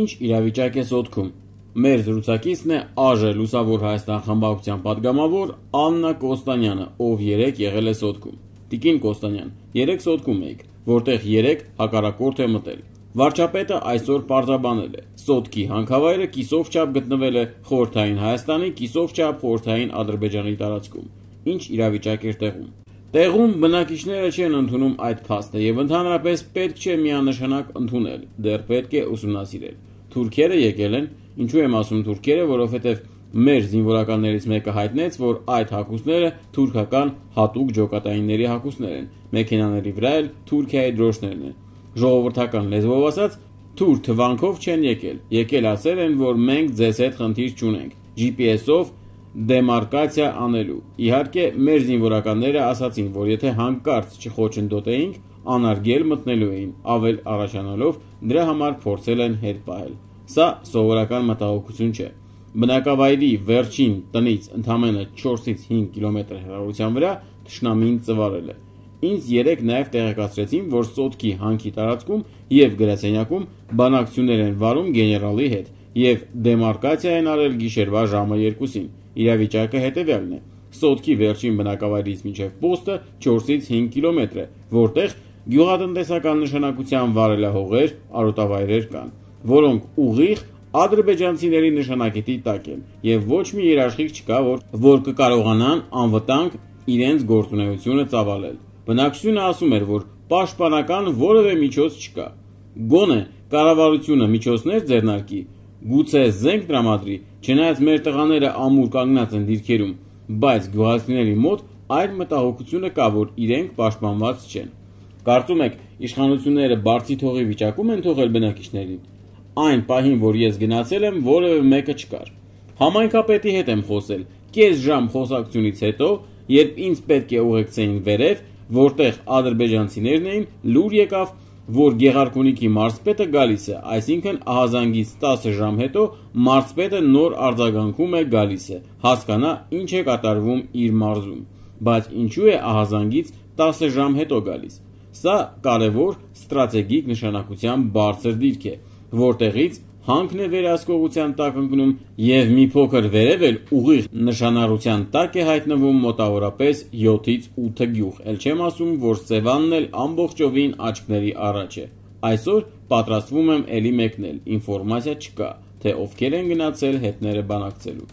ինչ իրավիճակ է սոտքում։ Մեր զրուցակիցն է ԱԺ Լուսավոր Հայաստան խմբակցության падգամավոր Աննա Կոստանյանը, ով 3 եղել է սոտքում։ Տիկին Կոստանյան, 3 սոտքում եք, որտեղ 3 հակառակորդ է մտել։ Վարչապետը այսօր պարզաբանել է. Սոտքի հանքավայրը կիսով չափ գտնվել է խորթային Հայաստանի, կիսով չափ խորթային Ադրբեջանի տարածքում։ Ինչ իրավիճակ էր տեղում։ Տեղում բնակիչները չեն ընդունում այդ փաստը եւ ընդհանրապես պետք չէ միանշանակ ընդունել, դեռ պետք է ուսումնասիրել։ Թուրքերը եկել են, ինչու եմ ասում թուրքերը, որովհետեւ մեր զինվորականներից մեկը հայտնեց, որ այդ հակուսները թուրքական հատուկ ջոկատայինների հակուսներ են։ Մեքենաների վրա էլ Թուրքիայի դրոշներն են։ Ժողովրդական լեզվով ասած, թուր թվանքով չեն եկել։ Եկել ասել են, որ մենք ձեզ հետ խնդիր չունենք։ GPS-ով դեմարկացիա անելու։ Իհարկե, մեր զինվորականները ասացին, որ եթե հանկարծ չխոչընդոտեինք, անարգել մտնելու էին, ավել առաջանալով դրա համար փորձել են հետ պահել։ Սա սովորական մտահոգություն չէ։ Բնակավայրի վերջին տնից ընդամենը 4-ից 5 կիլոմետր հեռավորության վրա ճշնամին ծվարել է։ Ինձ երեք նաև տեղեկացրեցին, որ Սոտկի հանքի տարածքում եւ գրասենյակում բանակցություններ են վարում գեներալի հետ եւ դեմարկացիա են արել գիշերվա ժամը 2-ին։ Իրավիճակը հետեւյալն է։ Սոտքի վերջին բնակավայրից մինչև Պոստը 4-ից 5 կիլոմետր է, որտեղ գյուղատնտեսական նշանակության վարելահողեր, արոտավայրեր կան, որոնք ուղիղ ադրբեջանցիների նշանակետի տակ են եւ ոչ մի երաշխիք չկա, որ որ կկարողանան անվտանգ իրենց գործունեությունը ծավալել։ Բնակչությունը ասում էր, որ պաշտպանական որևէ միջոց չկա։ Գոնե կառավարությունը միջոցներ ձեռնարկի, Գուցե զենք տրամադրի, չնայած մեր տղաները ամուր կանգնած են դիրքերում, բայց գյուղացիների մոտ այդ մտահոգությունը կա, որ իրենք պաշտպանված չեն։ Կարծում եք, իշխանությունները բարձի թողի վիճակում են թողել բնակիչներին։ Այն պահին, որ ես գնացել եմ, որևէ մեկը չկար։ Համայնքապետի հետ եմ խոսել։ Կես ժամ խոսակցությունից հետո, երբ ինձ պետք է ուղեկցեին վերև, որտեղ ադրբեջանցիներն էին, լուր եկավ, որ Գեղարքունիքի մարզպետը գալիս է, այսինքն ահազանգից 10 ժամ հետո մարզպետը նոր արձագանքում է գալիս է, հասկանա ինչ է կատարվում իր մարզում, բայց ինչու է ահազանգից 10 ժամ հետո գալիս։ Սա կարևոր ստրատեգիկ նշանակության բարձր դիրք է, որտեղից հանքն է վերահսկողության տակ ընկնում եւ մի փոքր վերև էլ ուղիղ նշանառության տակ է հայտնվում մոտավորապես 7-ից 8 գյուղ։ Էլ չեմ ասում, որ Սևանն էլ ամբողջովին աչքների առաջ է։ Այսօր պատրաստվում եմ ելի մեկնել, ինֆորմացիա չկա, թե ովքեր են գնացել հետները բանակցելու։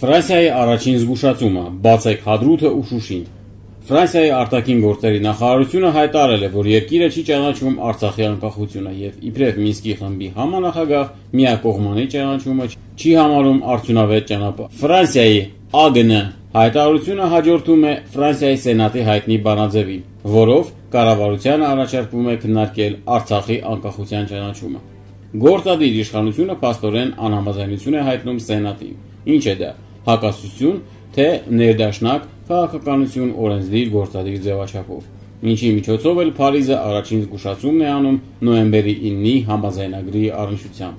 Ֆրանսիայի առաջին զգուշացումը՝ բացեք հադրութը ու շուշին։ Ֆրանսիայի արտաքին գործերի նախարարությունը հայտարարել է, որ երկիրը չի ճանաչում Արցախի անկախությունը եւ իբրև Մինսկի խմբի համանախագահ միակողմանի ճանաչումը չի համարում արդյունավետ ճանապարհ։ Ֆրանսիայի ԱԳՆ հայտարարությունը հաջորդում է Ֆրանսիայի սենատի հայտնի բանաձևին, որով կառավարությանը առաջարկվում է քննարկել Արցախի անկախության ճանաչումը։ Գործադիր իշխանությունը փաստորեն անհամաձայնություն է հայտնում սենատին։ Ինչ է դա հակասություն, թե ներդաշնակ քաղաքականություն օրենսդիր գործադիր ձևաչափով ինչի միջոցով էլ Փարիզը առաջին զգուշացումն է անում նոեմբերի 9-ի համաձայնագրի առնչությամբ։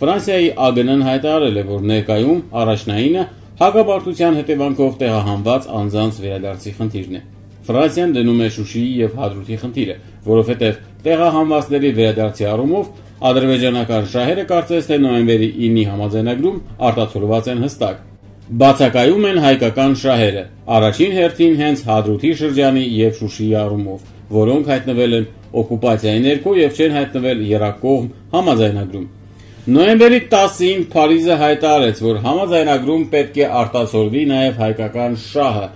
Ֆրանսիայի ԱԳՆ-ն հայտարարել է, որ ներկայում առաջնայինը հակաբարտության հետևանքով տեղահանված անձանց վերադարձի խնդիրն է։ Ֆրանսիան դնում է Շուշիի եւ Հադրութի խնդիրը, որովհետեւ տեղահանվածների վերադարձի առումով ադրբեջանական շահերը կարծես թե նոեմբերի 9-ի համաձայնագրում արտացոլված են հստակ Բացակայում են հայկական շահերը, առաջին հերթին հենց Հադրութի շրջանի եւ Շուշիի առումով, որոնք հայտնվել են օկուպացիայի ներքո եւ չեն հայտնվել Երակողմ համաձայնագրում։ Նոյեմբերի 10-ին Փարիզը հայտարարեց, որ համաձայնագրում պետք է արտացոլվի նաեւ հայկական շահը,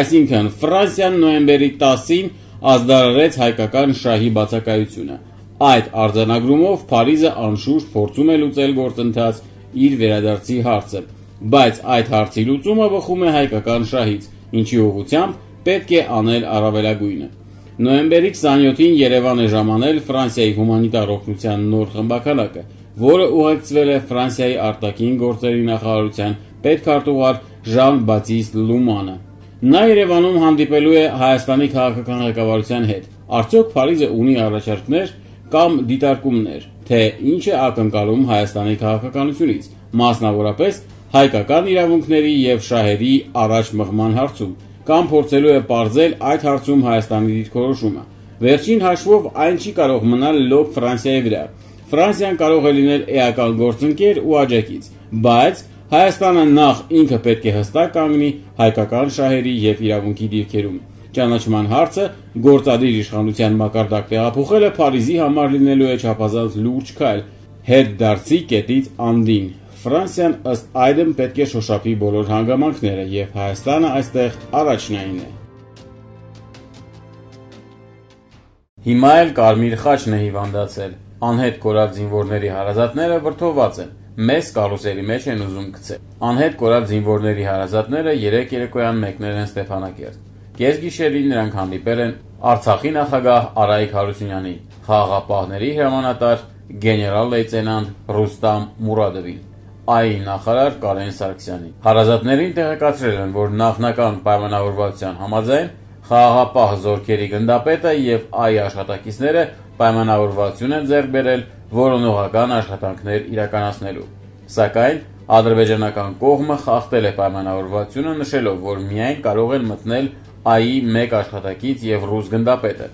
այսինքն Ֆրանսիան նոյեմբերի 10-ին ազդարարեց հայկական շահի բացակայությունը։ Այդ արձանագրումով Փարիզը անշուշտ փորձում է լուծել գործընթաց իր վերադարձի հարցը բայց այդ հարցի լուծումը բխում է հայկական շահից, ինչի ուղությամբ պետք է անել առավելագույնը։ Նոյեմբերի 27-ին Երևան է ժամանել Ֆրանսիայի հումանիտար օգնության նոր խմբակալակը, որը ուղեկցվել է Ֆրանսիայի արտաքին գործերի նախարարության պետքարտուղար Ժան Բատիստ Լումանը։ Նա Երևանում հանդիպելու է Հայաստանի քաղաքական ղեկավարության հետ։ Արդյոք Փարիզը ունի առաջարկներ կամ դիտարկումներ, թե ինչ է ակնկալում Հայաստանի քաղաքականությունից, մասնավորապես հայկական իրավունքների եւ շահերի առաջ մղման հարցում, կամ փորձելու է ողջել այդ հարցում Հայաստանի դիրքորոշումը։ Վերջին հաշվով այն չի կարող մնալ լոբ Ֆրանսիայի վրա։ Ֆրանսիան կարող է լինել էական գործընկեր ու աջակից, բայց Հայաստանը նախ ինքը պետք է հստակ կանգնի հայկական շահերի եւ իրավունքի դիրքերում։ Ճանաչման հարցը գործադիր իշխանության մակարդակ տեղափոխելը Փարիզի համար լինելու է չափազանց լուրջ քայլ՝ հետ դարձի կետից անդին։ Ֆրանսիան ըստ այդմ պետք է շոշափի բոլոր հանգամանքները եւ Հայաստանը այստեղ առաջնային է։ Հիմա էլ Կարմիր խաչն է հիվանդացել։ Անհետ կորած զինվորների հարազատները վրթովված են։ Մեզ կարուսելի մեջ են ուզում գցել։ Անհետ կորած զինվորների հարազատները 3 երեկոյան մեկնել են Ստեփանակերտ։ Կեսգիշերին նրանք հանդիպել են Արցախի նախագահ Արայիկ Հարությունյանին, խաղաղապահների հրամանատար գեներալ լեյտենանտ Ռուստամ Մուրադովին։ ԱԻ նախարար Կարեն Սարգսյանին։ Հարազատներին տեղեկացրել են, որ նախնական պայմանավորվածության համաձայն խաղաղապահ զորքերի գնդապետը եւ ԱԻ աշխատակիցները պայմանավորվածություն են ձեռք բերել որոնողական աշխատանքներ իրականացնելու։ Սակայն ադրբեջանական կողմը խախտել է պայմանավորվածությունը նշելով, որ միայն կարող են մտնել ԱԻ մեկ աշխատակից եւ ռուս գնդապետը։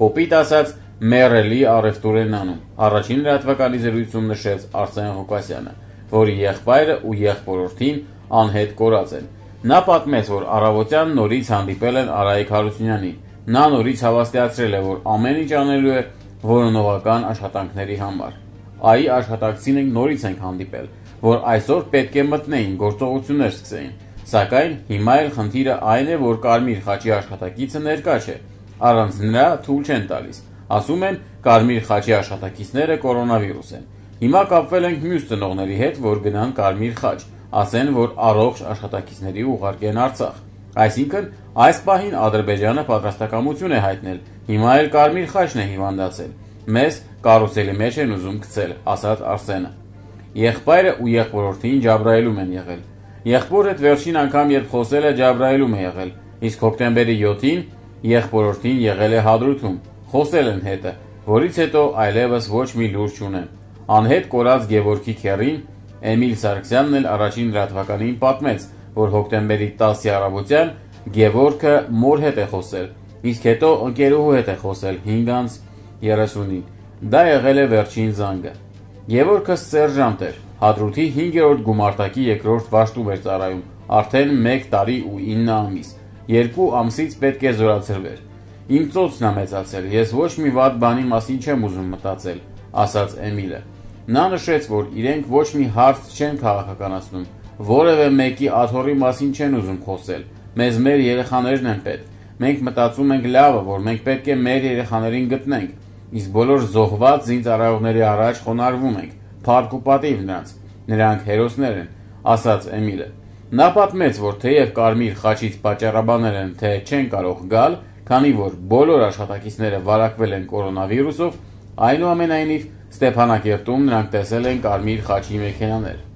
Կոպիտ ասած, մեռելի առևտուրենանում։ Առաջին հրատվականի զրույցում նշեց Արսեն Ղուկասյանը որի եղբայրը ու եղբորորդին անհետ կորած են։ Նա պատմեց, որ առավոտյան նորից հանդիպել են Արայիկ Հարությունյանին։ Նա նորից հավաստիացրել է, որ ամեն ինչ անելու է որոնողական աշխատանքների համար։ Այի աշխատակցին ենք նորից ենք հանդիպել, որ այսօր պետք է մտնեին գործողություններ սկսեին։ Սակայն հիմա էլ խնդիրը այն է, որ Կարմիր Խաչի աշխատակիցը ներկա չէ։ Առանց նրա թույլ չեն տալիս։ Ասում են, Կարմիր Խաչի աշխատակիցները կորոնավիրուս են։ Հիմա կապվել ենք մյուս ծնողների հետ, որ գնան Կարմիր խաչ, ասեն, որ առողջ աշխատակիցների ուղարկեն Արցախ։ Այսինքն, այս պահին Ադրբեջանը պատրաստակամություն է հայտնել։ Հիմա էլ Կարմիր խաչն է հիվանդացել։ Մեզ կարուսելի մեջ են ուզում գցել, ասաց Արսենը։ Եղբայրը ու եղբորորդին Ջաբրայելում են եղել։ Եղբորը վերջին անգամ երբ խոսել է Ջաբրայելում է եղել, իսկ հոկտեմբերի 7-ին եղբորորդին եղել է Հադրութում։ Խոսել են հետը, որից հետո այլևս ոչ մի լուր չունեն։ Անհետ կորած Գևորգի Քերին Էմիլ Սարգսյանն էլ առաջին հրատվականին պատմեց, որ հոկտեմբերի 10-ի առավոտյան Գևորգը մոր հետ է խոսել, իսկ հետո ընկերուհու հետ է խոսել 5:30-ին։ Դա եղել է վերջին զանգը։ Գևորգը սերժանտ էր, հադրութի 5-րդ գումարտակի 2-րդ վաշտում էր ծառայում, արդեն 1 տարի ու 9 ամիս։ Երկու ամսից պետք է զորացրվեր։ Իմ ծոցն է մեծացել, ես ոչ մի վատ բանի մասին չեմ ուզում մտածել, ասաց Էմիլը։ Նա նշեց, որ իրենք ոչ մի հարց չեն քաղաքականացնում, որևէ մեկի աթոռի մասին չեն ուզում խոսել։ Մեզ մեր երեխաներն են պետք։ Մենք մտածում ենք լավը, որ մենք պետք է մեր երեխաներին գտնենք, իսկ բոլոր զոհված զինծառայողների առաջ խոնարհվում ենք։ Փառք ու պատիվ նրանց։ Նրանք հերոսներ են, ասաց Էմիլը։ Նա պատմեց, որ թեև Կարմիր խաչից պատճառաբաներ են, թե չեն կարող գալ, քանի որ բոլոր աշխատակիցները վարակվել են կորոնավիրուսով, այնուամենայնիվ Ստեփանակերտում նրանք տեսել են կարմիր խաչի մեքենաներ։